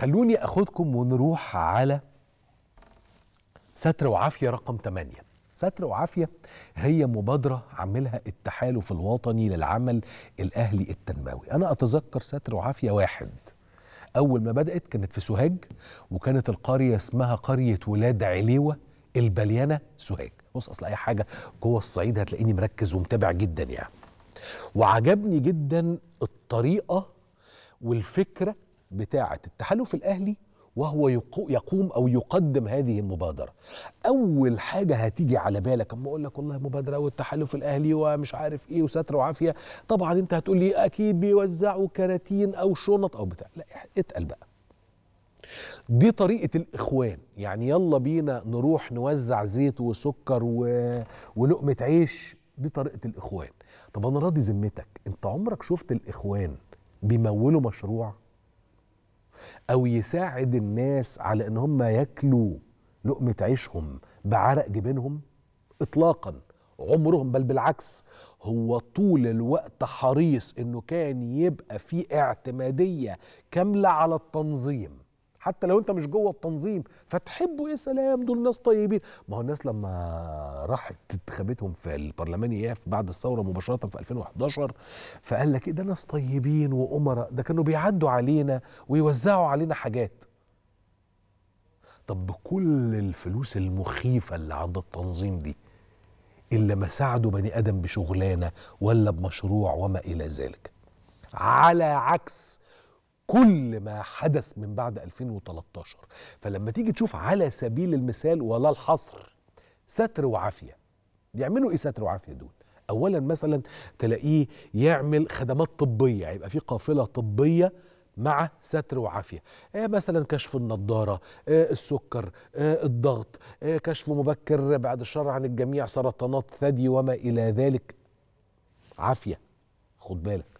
خلوني اخدكم ونروح على ستر وعافيه رقم 8 ستر وعافيه هي مبادره عاملها التحالف الوطني للعمل الاهلي التنموي انا اتذكر ستر وعافيه واحد اول ما بدات كانت في سوهاج وكانت القريه اسمها قريه ولاد عليوه البليانه سوهاج بص اصل اي حاجه جوه الصعيد هتلاقيني مركز ومتابع جدا يعني وعجبني جدا الطريقه والفكره بتاعة التحالف الأهلي وهو يقوم أو يقدم هذه المبادرة أول حاجة هتيجي على بالك أما أقول لك والله مبادرة والتحالف الأهلي ومش عارف إيه وستر وعافية طبعا أنت هتقول لي أكيد بيوزعوا كراتين أو شنط أو بتاع لا اتقل بقى دي طريقة الإخوان يعني يلا بينا نروح نوزع زيت وسكر و... ولقمة عيش دي طريقة الإخوان طب أنا راضي ذمتك أنت عمرك شفت الإخوان بيمولوا مشروع او يساعد الناس على ان هم ياكلوا لقمه عيشهم بعرق جبينهم اطلاقا عمرهم بل بالعكس هو طول الوقت حريص انه كان يبقى في اعتماديه كامله على التنظيم حتى لو انت مش جوه التنظيم فتحبه يا سلام دول ناس طيبين ما هو الناس لما راحت انتخابتهم في البرلمان ياف بعد الثوره مباشره في 2011 فقال لك ايه ده ناس طيبين وامراء ده كانوا بيعدوا علينا ويوزعوا علينا حاجات طب بكل الفلوس المخيفه اللي عند التنظيم دي الا ما ساعدوا بني ادم بشغلانه ولا بمشروع وما الى ذلك على عكس كل ما حدث من بعد 2013 فلما تيجي تشوف على سبيل المثال ولا الحصر ستر وعافيه بيعملوا ايه ستر وعافيه دول اولا مثلا تلاقيه يعمل خدمات طبيه يعني يبقى في قافله طبيه مع ستر وعافية إيه مثلا كشف النضارة إيه السكر إيه الضغط إيه كشف مبكر بعد الشر عن الجميع سرطانات ثدي وما إلى ذلك عافية خد بالك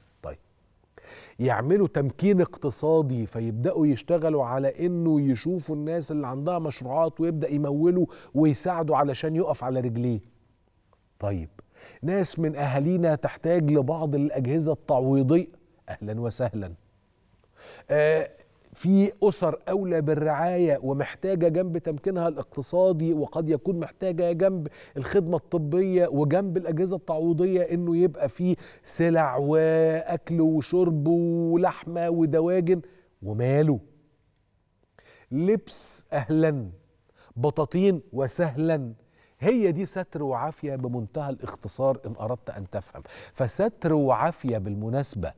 يعملوا تمكين اقتصادي فيبداوا يشتغلوا على انه يشوفوا الناس اللي عندها مشروعات ويبدا يمولوا ويساعدوا علشان يقف على رجليه طيب ناس من اهالينا تحتاج لبعض الاجهزه التعويضيه اهلا وسهلا آه في أسر أولى بالرعاية ومحتاجة جنب تمكينها الاقتصادي وقد يكون محتاجة جنب الخدمة الطبية وجنب الأجهزة التعويضية إنه يبقى في سلع وأكل وشرب ولحمة ودواجن وماله لبس أهلا بطاطين وسهلا هي دي ستر وعافية بمنتهى الاختصار إن أردت أن تفهم فستر وعافية بالمناسبة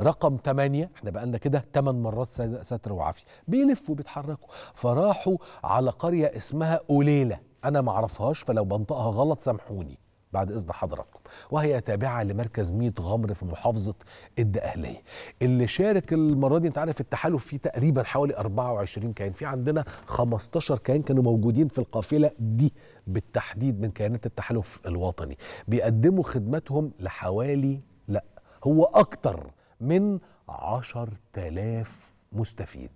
رقم 8 احنا بقالنا كده 8 مرات ستر وعافيه بيلفوا بيتحركوا فراحوا على قريه اسمها اوليله انا ما اعرفهاش فلو بنطقها غلط سامحوني بعد اذن حضراتكم وهي تابعه لمركز 100 غمر في محافظه الدقهليه اللي شارك المره دي انت عارف التحالف فيه تقريبا حوالي 24 كيان في عندنا 15 كيان كانوا موجودين في القافله دي بالتحديد من كيانات التحالف الوطني بيقدموا خدمتهم لحوالي لا هو اكتر من عشر تلاف مستفيد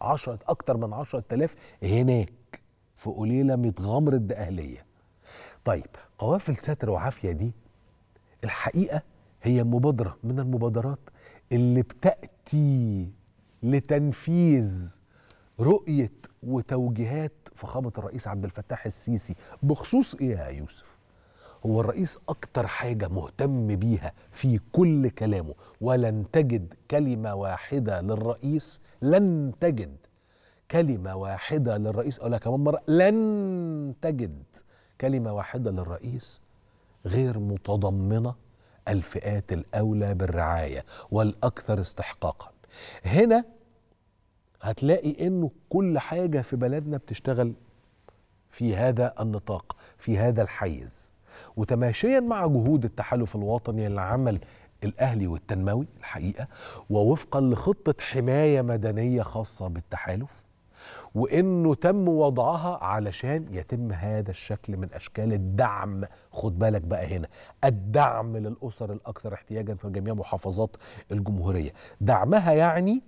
عشرة أكتر من عشرة تلاف هناك في قليلة متغمرت بأهلية طيب قوافل ستر وعافية دي الحقيقة هي مبادرة من المبادرات اللي بتأتي لتنفيذ رؤية وتوجيهات فخامة الرئيس عبد الفتاح السيسي بخصوص إيه يا يوسف؟ هو الرئيس أكتر حاجة مهتم بيها في كل كلامه ولن تجد كلمة واحدة للرئيس لن تجد كلمة واحدة للرئيس أقولها كمان مرة لن تجد كلمة واحدة للرئيس غير متضمنة الفئات الأولى بالرعاية والأكثر استحقاقا هنا هتلاقي انه كل حاجة في بلدنا بتشتغل في هذا النطاق في هذا الحيز وتماشيا مع جهود التحالف الوطني اللي عمل الأهلي والتنموي الحقيقة ووفقا لخطة حماية مدنية خاصة بالتحالف وانه تم وضعها علشان يتم هذا الشكل من اشكال الدعم خد بالك بقى هنا الدعم للاسر الاكثر احتياجا في جميع محافظات الجمهوريه دعمها يعني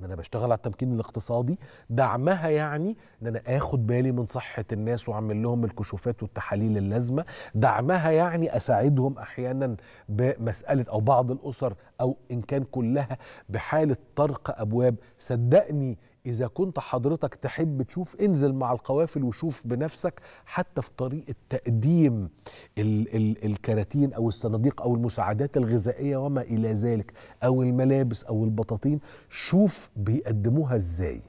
ان انا بشتغل على التمكين الاقتصادي دعمها يعني ان انا اخد بالي من صحه الناس واعمل لهم الكشوفات والتحاليل اللازمه دعمها يعني اساعدهم احيانا بمساله او بعض الاسر او ان كان كلها بحاله طرق ابواب صدقني اذا كنت حضرتك تحب تشوف انزل مع القوافل وشوف بنفسك حتى في طريقه تقديم ال ال الكراتين او الصناديق او المساعدات الغذائيه وما الى ذلك او الملابس او البطاطين شوف بيقدموها ازاي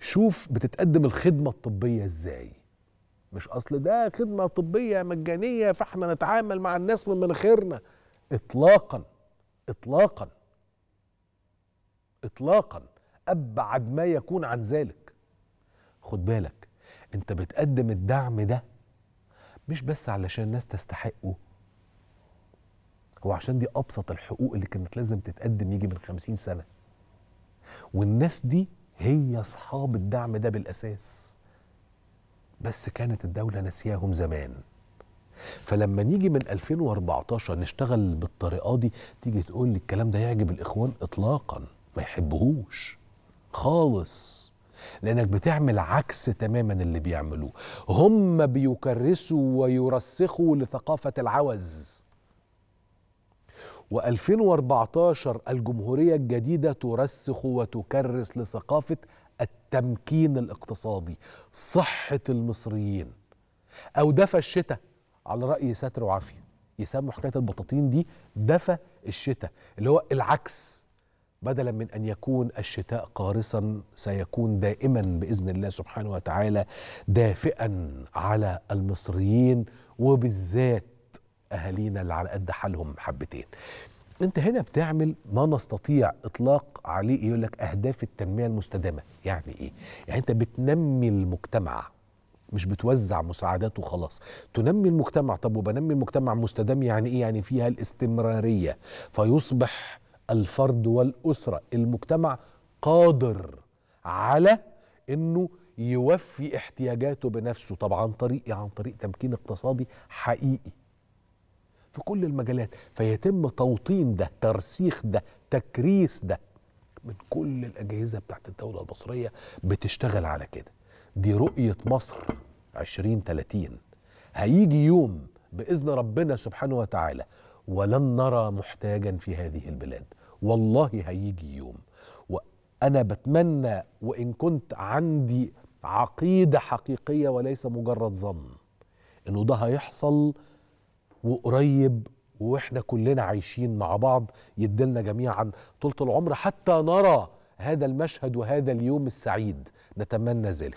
شوف بتتقدم الخدمه الطبيه ازاي مش اصل ده خدمه طبيه مجانيه فاحنا نتعامل مع الناس من مناخيرنا اطلاقا اطلاقا اطلاقا ابعد ما يكون عن ذلك خد بالك انت بتقدم الدعم ده مش بس علشان الناس تستحقه هو عشان دي ابسط الحقوق اللي كانت لازم تتقدم يجي من خمسين سنه والناس دي هي اصحاب الدعم ده بالاساس بس كانت الدوله ناسياهم زمان فلما نيجي من 2014 نشتغل بالطريقه دي تيجي تقول لي الكلام ده يعجب الاخوان اطلاقا ما يحبهوش خالص لانك بتعمل عكس تماما اللي بيعملوه هم بيكرسوا ويرسخوا لثقافه العوز و2014 الجمهوريه الجديده ترسخ وتكرس لثقافه التمكين الاقتصادي صحه المصريين او دفى الشتاء على راي ستر وعافيه يسموا حكايه البطاطين دي دفى الشتاء اللي هو العكس بدلا من ان يكون الشتاء قارصا سيكون دائما باذن الله سبحانه وتعالى دافئا على المصريين وبالذات اهالينا اللي على قد حالهم حبتين. انت هنا بتعمل ما نستطيع اطلاق عليه يقول لك اهداف التنميه المستدامه، يعني ايه؟ يعني انت بتنمي المجتمع مش بتوزع مساعدات وخلاص تنمي المجتمع طب وبنمي المجتمع مستدام يعني ايه يعني فيها الاستمراريه فيصبح الفرد والاسره المجتمع قادر على انه يوفي احتياجاته بنفسه طب عن طريق عن يعني طريق تمكين اقتصادي حقيقي في كل المجالات فيتم توطين ده ترسيخ ده تكريس ده من كل الأجهزة بتاعت الدولة المصرية بتشتغل على كده دي رؤية مصر 2030 هيجي يوم بإذن ربنا سبحانه وتعالى ولن نرى محتاجا في هذه البلاد والله هيجي يوم وأنا بتمنى وإن كنت عندي عقيدة حقيقية وليس مجرد ظن إنه ده هيحصل وقريب وإحنا كلنا عايشين مع بعض يدلنا جميعا طولة العمر حتى نرى هذا المشهد وهذا اليوم السعيد نتمنى ذلك